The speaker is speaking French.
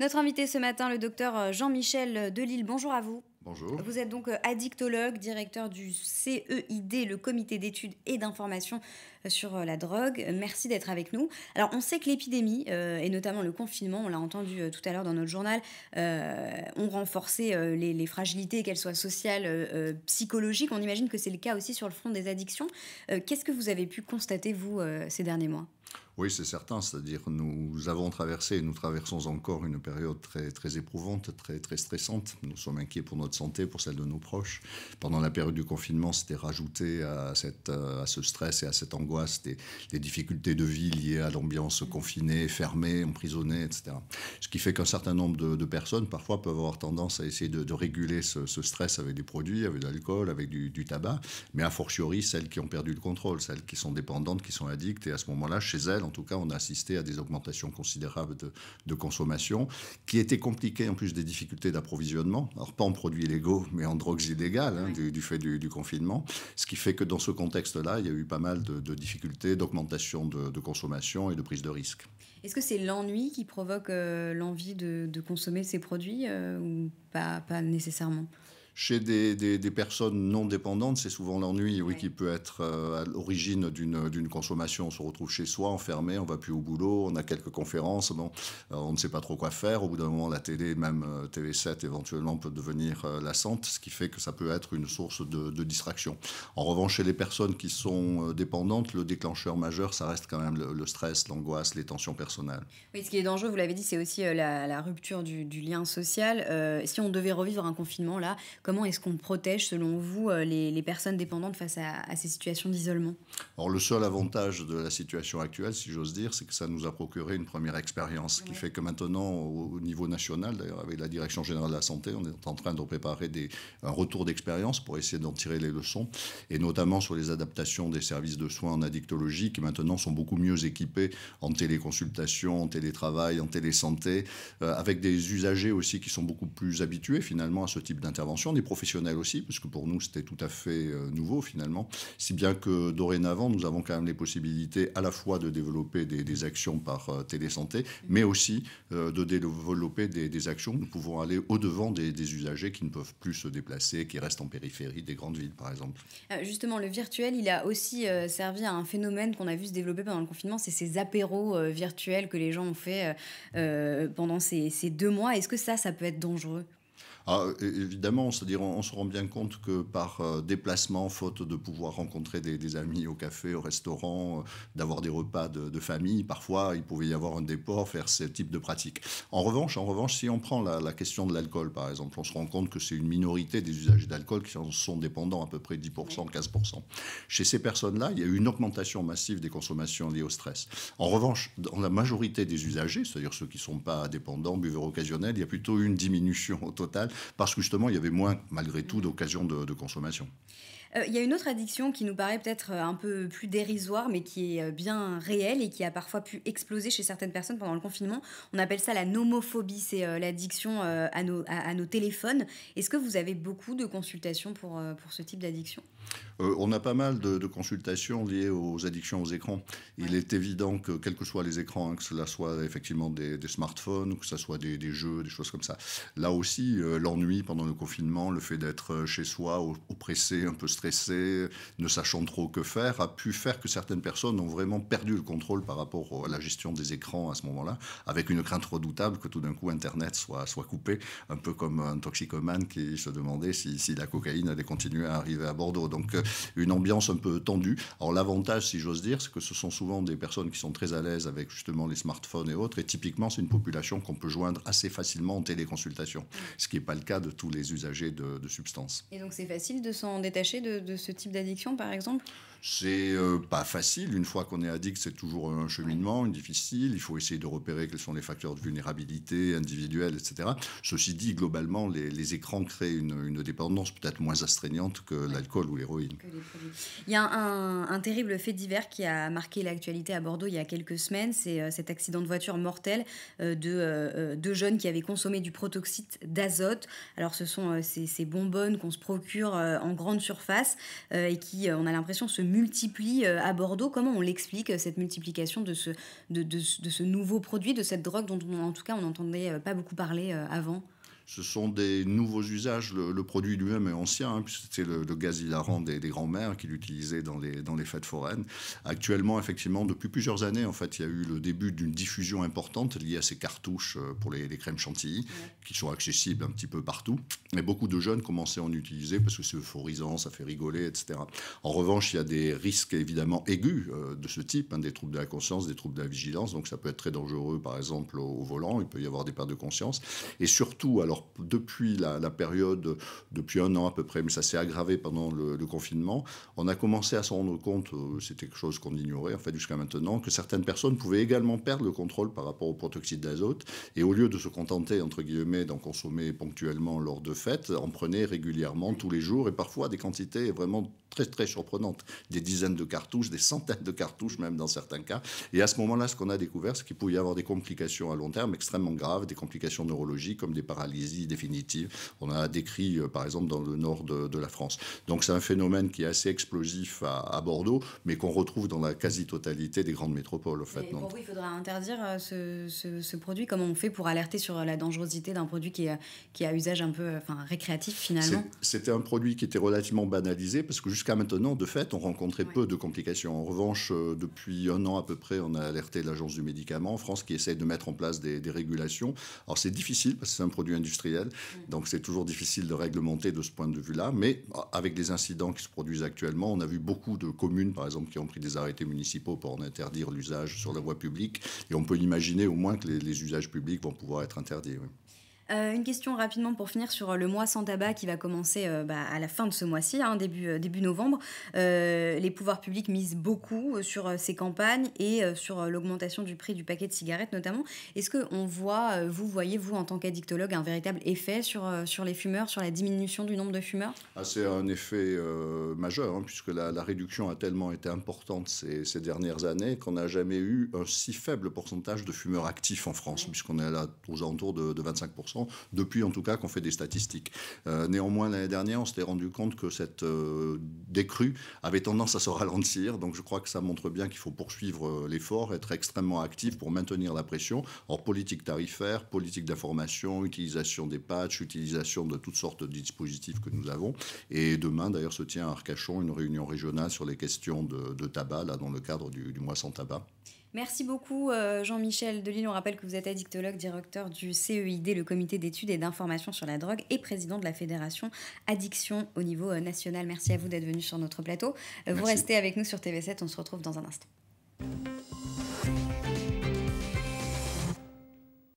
Notre invité ce matin, le docteur euh, Jean-Michel euh, Delille, bonjour à vous. Bonjour. Vous êtes donc euh, addictologue, directeur du CEID, le comité d'études et d'information sur la drogue. Merci d'être avec nous. Alors, on sait que l'épidémie, et notamment le confinement, on l'a entendu tout à l'heure dans notre journal, ont renforcé les, les, fragilités, qu'elles soient sociales, psychologiques. On imagine que c'est le cas aussi sur le front des addictions. Qu'est-ce que vous avez pu constater, vous, ces derniers mois oui, c'est certain. C'est-à-dire, nous avons traversé et nous traversons encore une période très, très éprouvante, très, très stressante. Nous sommes inquiets pour notre santé, pour celle de nos proches. Pendant la période du confinement, c'était rajouté à, cette, à ce stress et à cette angoisse des, difficultés de vie liées à l'ambiance confinée, fermée, emprisonnée, etc. Ce qui fait qu'un certain nombre de, personnes, parfois, peuvent avoir tendance à essayer de, réguler ce, stress avec des produits, avec de l'alcool, avec du, du tabac, mais a fortiori celles qui ont perdu le contrôle, celles qui sont dépendantes, qui sont addictes. Et à ce moment-là, chez elles, en tout cas, on a assisté à des augmentations considérables de, consommation, qui étaient compliquées en plus des difficultés d'approvisionnement, alors pas en produits légaux, mais en drogues illégales, hein, du, fait du, confinement, ce qui fait que dans ce contexte-là, il y a eu pas mal de, difficultés, d'augmentation de, consommation et de prise de risque. Est-ce que c'est l'ennui qui provoque euh, l'envie de, consommer ces produits euh, ou pas nécessairement chez des, personnes non dépendantes, c'est souvent l'ennui oui, qui peut être euh, à l'origine d'une consommation. On se retrouve chez soi, enfermé, on va plus au boulot, on a quelques conférences, euh, on ne sait pas trop quoi faire. Au bout d'un moment, la télé, même euh, TV7 éventuellement, peut devenir lassante, ce qui fait que ça peut être une source de, distraction. En revanche, chez les personnes qui sont dépendantes, le déclencheur majeur, ça reste quand même le, stress, l'angoisse, les tensions personnelles. Oui, ce qui est dangereux, vous l'avez dit, c'est aussi la, rupture du, lien social. si on devait revivre un confinement, là, Comment est-ce qu'on protège, selon vous, euh, les, personnes dépendantes face à, ces situations d'isolement Alors le seul avantage de la situation actuelle, si j'ose dire, c'est que ça nous a procuré une première expérience, Ce qui fait que maintenant, au, niveau national, d'ailleurs, avec la Direction générale de la santé, on est en train de préparer des, un retour d'expérience pour essayer d'en tirer les leçons, et notamment sur les adaptations des services de soins en addictologie, qui maintenant sont beaucoup mieux équipés en téléconsultation, en télétravail, en télésanté, euh, avec des usagers aussi qui sont beaucoup plus habitués finalement à ce type d'intervention des professionnels aussi, parce que pour nous c'était tout à fait euh, nouveau finalement, si bien que dorénavant nous avons quand même les possibilités à la fois de développer des, actions par euh, télésanté, mais aussi euh, de développer des, des, actions. Nous pouvons aller au-devant des, usagers qui ne peuvent plus se déplacer, qui restent en périphérie des grandes villes par exemple. Justement, le virtuel, il a aussi servi à un phénomène qu'on a vu se développer pendant le confinement, c'est ces apéros virtuels que les gens ont fait pendant ces, ces deux mois. Est-ce que ça, ça peut être dangereux alors, ah, évidemment, c'est-à-dire on, se rend bien compte que par euh, déplacement, faute de pouvoir rencontrer des, amis au café, au restaurant, euh, d'avoir des repas de, famille, parfois il pouvait y avoir un déport faire ce type de pratique. En revanche, en revanche, si on prend la, la question de l'alcool, par exemple, on se rend compte que c'est une minorité des usagers d'alcool qui en sont dépendants, à peu près 10%, 15%. Chez ces personnes-là, il y a eu une augmentation massive des consommations liées au stress. En revanche, dans la majorité des usagers, c'est-à-dire ceux qui ne sont pas dépendants, buveurs occasionnels, il y a plutôt une diminution au total parce que justement, il y avait moins, malgré tout, d'occasions de, consommation. Euh, il y a une autre addiction qui nous paraît peut-être euh, un peu plus dérisoire, mais qui est euh, bien réelle et qui a parfois pu exploser chez certaines personnes pendant le confinement. On appelle ça la nomophobie, c'est l'addiction à nos, à, nos téléphones. Est-ce que vous avez beaucoup de consultations pour, pour ce type d'addiction on a pas mal de, consultations liées aux addictions aux écrans. Il est évident que, quels que soient les écrans, hein, que cela soit effectivement des, des smartphones, que ce soit des, jeux, des choses comme ça. Là aussi, l'ennui pendant le confinement, le fait d'être chez soi, oppressé, un peu stressé, stressés, ne sachant trop que faire, a pu faire que certaines personnes ont vraiment perdu le contrôle par rapport à la gestion des écrans à ce moment-là, avec une crainte redoutable que tout d'un coup Internet soit, soit coupé, un peu comme un toxicomane qui se demandait si, si la cocaïne allait continuer à arriver à Bordeaux. Donc euh, une ambiance un peu tendue. Alors l'avantage, si j'ose dire, c'est que ce sont souvent des personnes qui sont très à l'aise avec justement les smartphones et autres, et typiquement c'est une population qu'on peut joindre assez facilement en téléconsultation, ce qui n'est pas le cas de tous les usagers de, de substances. Et donc c'est facile de s'en détacher de de, ce type d'addiction, par exemple c'est euh, pas facile. Une fois qu'on est addict, c'est toujours un cheminement difficile. Il faut essayer de repérer quels sont les facteurs de vulnérabilité individuelle, etc. Ceci dit, globalement, les, écrans créent une, dépendance peut-être moins astreignante que l'alcool ou l'héroïne. Il y a un, terrible fait divers qui a marqué l'actualité à Bordeaux il y a quelques semaines. C'est euh, cet accident de voiture mortel euh, de deux jeunes qui avaient consommé du protoxyde d'azote. Alors, ce sont ces, ces bonbonnes qu'on se procure en grande surface euh, et qui, euh, on a l'impression, se multiplient euh, à Bordeaux. Comment on l'explique, cette multiplication de ce, de, ce nouveau produit, de cette drogue dont en tout cas on n'entendait pas beaucoup parler avant ce sont des nouveaux usages. Le, produit lui-même est ancien, hein, c'était le, gaz hilarant des, grands-mères qui l'utilisaient dans les, dans les fêtes foraines. Actuellement, effectivement, depuis plusieurs années, en fait, il y a eu le début d'une diffusion importante liée à ces cartouches euh, pour les, crèmes chantilly, qui sont accessibles un petit peu partout. Mais beaucoup de jeunes commençaient à en utiliser parce que c'est euphorisant, ça fait rigoler, etc. En revanche, il y a des risques évidemment aigus euh, de ce type, hein, des troubles de la conscience, des troubles de la vigilance. Donc, ça peut être très dangereux, par exemple, au, au volant. Il peut y avoir des pertes de conscience. Et surtout, alors, depuis la, période, depuis un an à peu près, mais ça s'est aggravé pendant le, confinement, on a commencé à se rendre compte, euh, c'était quelque chose qu'on ignorait en fait jusqu'à maintenant, que certaines personnes pouvaient également perdre le contrôle par rapport au protoxyde d'azote et au lieu de se contenter entre guillemets d'en consommer ponctuellement lors de fêtes, en prenaient régulièrement tous les jours et parfois des quantités vraiment très très surprenantes, des dizaines de cartouches, des centaines de cartouches même dans certains cas. Et à ce moment-là, ce qu'on a découvert, c'est qu'il pouvait y avoir des complications à long terme extrêmement graves, des complications neurologiques comme des paralyses définitive. On a décrit, euh, par exemple, dans le nord de, la France. Donc c'est un phénomène qui est assez explosif à, Bordeaux, mais qu'on retrouve dans la quasi-totalité des grandes métropoles, au fait. pour il faudra interdire euh, ce, produit Comment on fait pour alerter sur la dangerosité d'un produit qui qui a usage un peu enfin, récréatif, finalement C'était un produit qui était relativement banalisé, parce que jusqu'à maintenant, de fait, on rencontrait peu de complications. En revanche, euh, depuis un an à peu près, on a alerté l'Agence du médicament en France qui essaie de mettre en place des, des régulations. Alors c'est difficile, parce que c'est un produit industriel donc c'est toujours difficile de réglementer de ce point de vue-là. Mais avec les incidents qui se produisent actuellement, on a vu beaucoup de communes, par exemple, qui ont pris des arrêtés municipaux pour en interdire l'usage sur la voie publique. Et on peut imaginer au moins que les, usages publics vont pouvoir être interdits. Euh, une question rapidement pour finir sur euh, le mois sans tabac qui va commencer euh, bah, à la fin de ce mois-ci, hein, début, novembre. les pouvoirs publics misent beaucoup sur ces campagnes et sur l'augmentation du prix du paquet de cigarettes notamment. Est-ce que on voit, vous voyez, vous en tant qu'addictologue, un véritable effet sur, sur les fumeurs, sur la diminution du nombre de fumeurs ah, C'est un effet majeur, hein, puisque la, réduction a tellement été importante ces, dernières années qu'on n'a jamais eu un si faible pourcentage de fumeurs actifs en France, puisqu'on est là aux alentours de 25% depuis en tout cas qu'on fait des statistiques. Euh, néanmoins, l'année dernière, on s'était rendu compte que cette euh, décrue avait tendance à se ralentir. Donc je crois que ça montre bien qu'il faut poursuivre euh, l'effort, être extrêmement actif pour maintenir la pression. Or, politique tarifaire, politique d'information, utilisation des patchs, utilisation de toutes sortes de dispositifs que nous avons. Et demain, d'ailleurs, se tient à Arcachon une réunion régionale sur les questions de, tabac, là, dans le cadre du mois sans tabac. Merci beaucoup euh, Jean-Michel Delille. On rappelle que vous êtes addictologue, directeur du CEID, le comité d'études et d'information sur la drogue, et président de la fédération Addiction au niveau euh, national. Merci à vous d'être venu sur notre plateau. Euh, vous restez avec nous sur TV7, on se retrouve dans un instant.